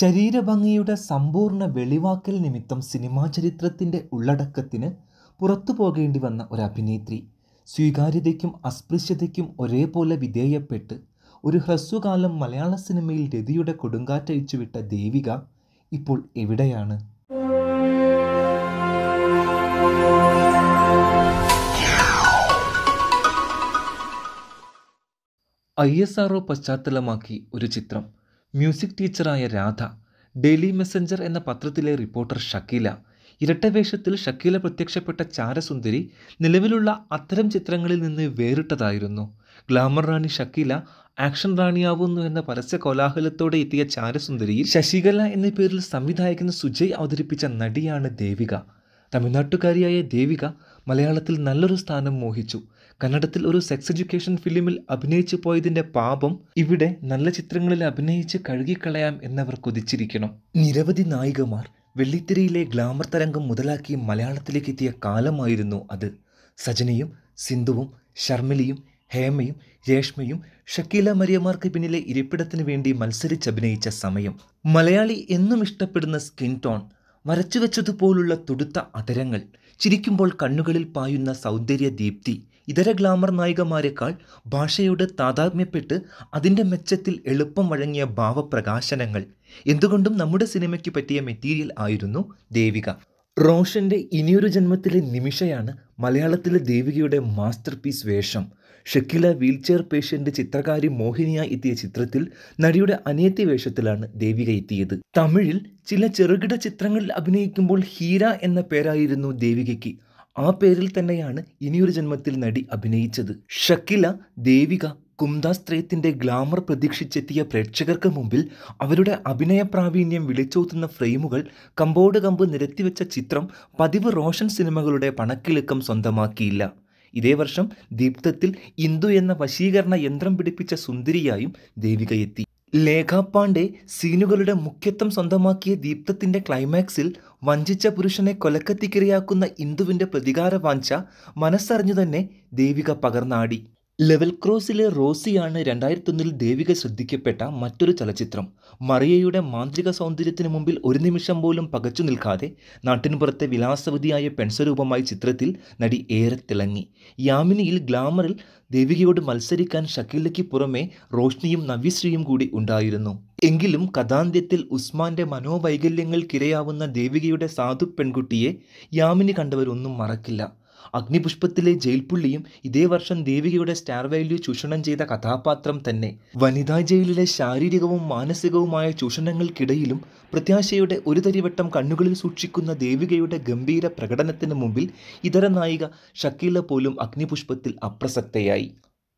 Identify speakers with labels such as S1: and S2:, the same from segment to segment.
S1: ശരീരഭംഗിയുടെ സമ്പൂർണ്ണ വെളിവാക്കൽ നിമിത്തം സിനിമാ ചരിത്രത്തിൻ്റെ ഉള്ളടക്കത്തിന് പുറത്തു പോകേണ്ടി വന്ന ഒരു അഭിനേത്രി സ്വീകാര്യതയ്ക്കും അസ്പൃശ്യതയ്ക്കും ഒരേപോലെ വിധേയപ്പെട്ട് ഒരു ഹ്രസ്വകാലം മലയാള സിനിമയിൽ രതിയുടെ വിട്ട ദേവിക ഇപ്പോൾ എവിടെയാണ് ഐ എസ് ആർഒ പശ്ചാത്തലമാക്കി ഒരു ചിത്രം മ്യൂസിക് ടീച്ചറായ രാധ ഡെയിലി മെസ്സഞ്ചർ എന്ന പത്രത്തിലെ റിപ്പോർട്ടർ ഷക്കീല ഇരട്ടവേഷത്തിൽ ഷക്കീല പ്രത്യക്ഷപ്പെട്ട ചാരസുന്ദരി നിലവിലുള്ള അത്തരം ചിത്രങ്ങളിൽ നിന്ന് വേറിട്ടതായിരുന്നു ഗ്ലാമർ റാണി ഷക്കീല ആക്ഷൻ റാണിയാവുന്നു എന്ന പരസ്യ കോലാഹലത്തോടെ എത്തിയ ചാരസുന്ദരിയിൽ ശശികല എന്ന പേരിൽ സംവിധായകൻ സുജയ് അവതരിപ്പിച്ച നടിയാണ് ദേവിക തമിഴ്നാട്ടുകാരിയായ ദേവിക മലയാളത്തിൽ നല്ലൊരു സ്ഥാനം മോഹിച്ചു കന്നഡത്തിൽ ഒരു സെക്സ് എഡ്യൂക്കേഷൻ ഫിലിമിൽ അഭിനയിച്ചു പോയതിന്റെ പാപം ഇവിടെ നല്ല ചിത്രങ്ങളിൽ അഭിനയിച്ച് കഴുകിക്കളയാം എന്നവർ കൊതിച്ചിരിക്കണം നിരവധി നായികമാർ വെള്ളിത്തിരയിലെ ഗ്ലാമർ തരംഗം മുതലാക്കി മലയാളത്തിലേക്ക് എത്തിയ കാലമായിരുന്നു അത് സജനയും സിന്ധുവും ശർമിലിയും ഹേമയും രേഷ്മയും ഷക്കീല മരിയമാർക്ക് പിന്നിലെ ഇരിപ്പിടത്തിന് വേണ്ടി മത്സരിച്ച് അഭിനയിച്ച സമയം മലയാളി എന്നും ഇഷ്ടപ്പെടുന്ന സ്കിൻ ടോൺ വരച്ചുവെച്ചതുപോലുള്ള തുടുത്ത അതരങ്ങൾ ചിരിക്കുമ്പോൾ കണ്ണുകളിൽ പായുന്ന സൗന്ദര്യ ദീപ്തി ഇതര ഗ്ലാമർ നായികമാരെക്കാൾ ഭാഷയോട് താതാത്മ്യപ്പെട്ട് അതിൻ്റെ മെച്ചത്തിൽ എളുപ്പം വഴങ്ങിയ ഭാവപ്രകാശനങ്ങൾ എന്തുകൊണ്ടും നമ്മുടെ സിനിമയ്ക്ക് പറ്റിയ മെറ്റീരിയൽ ആയിരുന്നു ദേവിക റോഷൻ്റെ ഇനിയൊരു ജന്മത്തിലെ നിമിഷയാണ് മലയാളത്തിലെ ദേവികയുടെ മാസ്റ്റർ പീസ് വേഷം ഷക്കില വീൽചെയർ പേഷ്യൻ്റ് ചിത്രകാരി മോഹിനിയായി എത്തിയ ചിത്രത്തിൽ നടിയുടെ അനിയത്തി വേഷത്തിലാണ് ദേവിക എത്തിയത് തമിഴിൽ ചില ചെറുകിട ചിത്രങ്ങളിൽ അഭിനയിക്കുമ്പോൾ ഹീര എന്ന പേരായിരുന്നു ദേവികയ്ക്ക് ആ പേരിൽ തന്നെയാണ് ഇനിയൊരു ജന്മത്തിൽ നടി അഭിനയിച്ചത് ഷക്കില ദേവിക കുംദാസ് ഗ്ലാമർ പ്രതീക്ഷിച്ചെത്തിയ പ്രേക്ഷകർക്ക് മുമ്പിൽ അവരുടെ അഭിനയ പ്രാവീണ്യം വിളിച്ചോത്തുന്ന ഫ്രെയിമുകൾ കമ്പോട് കമ്പ് നിരത്തിവെച്ച ചിത്രം പതിവ് റോഷൻ സിനിമകളുടെ പണക്കിളക്കം സ്വന്തമാക്കിയില്ല ഇതേ വർഷം ദീപ്തത്തിൽ ഇന്ദു എന്ന വശീകരണ യന്ത്രം പിടിപ്പിച്ച സുന്ദരിയായും ദേവികയെത്തി ലേഖ സീനുകളുടെ മുഖ്യത്വം സ്വന്തമാക്കിയ ദീപ്തത്തിൻ്റെ ക്ലൈമാക്സിൽ വഞ്ചിച്ച പുരുഷനെ കൊലക്കത്തിക്കിരയാക്കുന്ന ഇന്ദുവിൻ്റെ പ്രതികാര വാഞ്ച മനസ്സറിഞ്ഞു തന്നെ ദേവിക പകർന്നാടി ലെവൽ ക്രോസിലെ റോസിയാണ് രണ്ടായിരത്തൊന്നിൽ ദേവിക ശ്രദ്ധിക്കപ്പെട്ട മറ്റൊരു ചലച്ചിത്രം മറിയയുടെ മാന്ത്രിക സൗന്ദര്യത്തിന് മുമ്പിൽ ഒരു നിമിഷം പോലും പകച്ചു നിൽക്കാതെ നാട്ടിൻപുറത്തെ വിലാസവതിയായ പെൺസ്വരൂപമായി ചിത്രത്തിൽ നടി ഏറെ തിളങ്ങി യാമിനിയിൽ ഗ്ലാമറിൽ ദേവികയോട് മത്സരിക്കാൻ ഷക്കീലയ്ക്ക് പുറമെ റോഷ്നിയും നവ്യശ്രീയും കൂടി ഉണ്ടായിരുന്നു എങ്കിലും കഥാന്ത്യത്തിൽ ഉസ്മാന്റെ മനോവൈകല്യങ്ങൾക്കിരയാവുന്ന ദേവികയുടെ സാധു പെൺകുട്ടിയെ യാമിനി കണ്ടവരൊന്നും മറക്കില്ല അഗ്നിപുഷ്പത്തിലെ ജയിൽപ്പുള്ളിയും ഇതേ വർഷം ദേവികയുടെ സ്റ്റാർ വാല്യൂ ചൂഷണം ചെയ്ത കഥാപാത്രം തന്നെ വനിതാ ജയിലിലെ ശാരീരികവും മാനസികവുമായ ചൂഷണങ്ങൾക്കിടയിലും പ്രത്യാശയുടെ ഒരു തരിവട്ടം കണ്ണുകളിൽ സൂക്ഷിക്കുന്ന ദേവികയുടെ ഗംഭീര പ്രകടനത്തിന് മുമ്പിൽ ഇതര നായിക ഷക്കീല പോലും അഗ്നിപുഷ്പത്തിൽ അപ്രസക്തയായി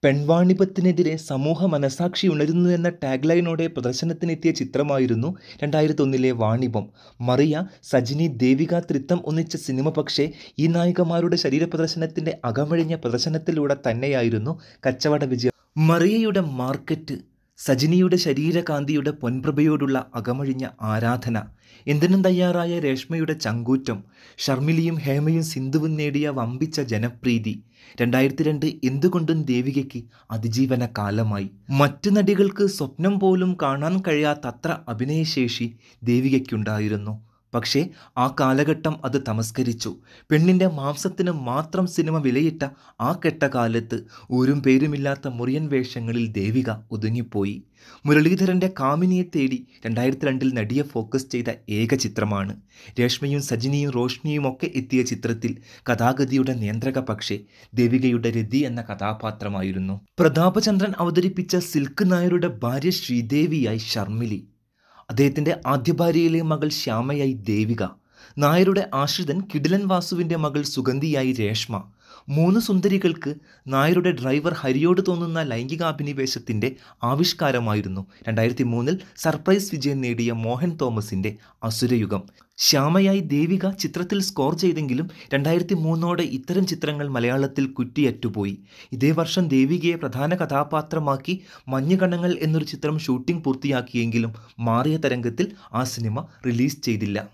S1: പെൺവാണിപത്തിനെതിരെ സമൂഹ മനസാക്ഷി ഉണരുന്നു എന്ന ടാഗ്ലൈനോടെ പ്രദർശനത്തിനെത്തിയ ചിത്രമായിരുന്നു രണ്ടായിരത്തി ഒന്നിലെ വാണിപം മറിയ സജിനി ദേവിക തൃത്തം ഒന്നിച്ച സിനിമ പക്ഷേ ഈ നായികമാരുടെ പ്രദർശനത്തിൻ്റെ അകമഴിഞ്ഞ പ്രദർശനത്തിലൂടെ തന്നെയായിരുന്നു കച്ചവട വിജയം മറിയയുടെ മാർക്കറ്റ് സജിനിയുടെ ശരീരകാന്തിയുടെ പൊൻപ്രഭയോടുള്ള അകമഴിഞ്ഞ ആരാധന എന്തിനും തയ്യാറായ രേഷ്മയുടെ ചങ്കൂറ്റം ഷർമിലിയും ഹേമയും സിന്ധുവും നേടിയ വമ്പിച്ച ജനപ്രീതി രണ്ടായിരത്തി രണ്ട് എന്തുകൊണ്ടും ദേവികയ്ക്ക് അതിജീവന കാലമായി മറ്റു നടികൾക്ക് സ്വപ്നം പോലും കാണാൻ കഴിയാത്തത്ര അഭിനയശേഷി ദേവികയ്ക്കുണ്ടായിരുന്നു പക്ഷേ ആ കാലഘട്ടം അത് തമസ്കരിച്ചു പെണ്ണിൻ്റെ മാംസത്തിന് മാത്രം സിനിമ വിലയിട്ട ആ കെട്ടകാലത്ത് ഊരും പേരുമില്ലാത്ത മുറിയൻ വേഷങ്ങളിൽ ദേവിക ഒതുങ്ങിപ്പോയി മുരളീധരൻ്റെ കാമിനിയെ തേടി രണ്ടായിരത്തി രണ്ടിൽ നടിയെ ഫോക്കസ് ചെയ്ത ഏക ചിത്രമാണ് രേഷ്മയും സജിനിയും റോഷ്നിയും ഒക്കെ എത്തിയ ചിത്രത്തിൽ കഥാഗതിയുടെ നിയന്ത്രക പക്ഷേ ദേവികയുടെ രതി എന്ന കഥാപാത്രമായിരുന്നു പ്രതാപചന്ദ്രൻ അവതരിപ്പിച്ച സിൽക്ക് നായരുടെ ഭാര്യ ശ്രീദേവിയായി ശർമ്മിലി അദ്ദേഹത്തിൻ്റെ ആദ്യ ഭാര്യയിലെ മകൾ ശ്യാമയായി ദേവിക നായരുടെ ആശ്രിതൻ കിടിലൻ വാസുവിൻ്റെ മകൾ സുഗന്ധിയായി രേഷ്മ മൂന്ന് സുന്ദരികൾക്ക് നായരുടെ ഡ്രൈവർ ഹരിയോട് തോന്നുന്ന ലൈംഗികാഭിനിവേശത്തിൻ്റെ ആവിഷ്കാരമായിരുന്നു രണ്ടായിരത്തി മൂന്നിൽ സർപ്രൈസ് വിജയം നേടിയ മോഹൻ തോമസിൻ്റെ അസുരയുഗം ശ്യാമയായി ദേവിക ചിത്രത്തിൽ സ്കോർ ചെയ്തെങ്കിലും രണ്ടായിരത്തി മൂന്നോടെ ഇത്തരം ചിത്രങ്ങൾ മലയാളത്തിൽ കുറ്റിയറ്റുപോയി ഇതേ വർഷം ദേവികയെ പ്രധാന കഥാപാത്രമാക്കി മഞ്ഞുകണ്ണങ്ങൾ എന്നൊരു ചിത്രം ഷൂട്ടിംഗ് പൂർത്തിയാക്കിയെങ്കിലും മാറിയ തരംഗത്തിൽ ആ സിനിമ റിലീസ് ചെയ്തില്ല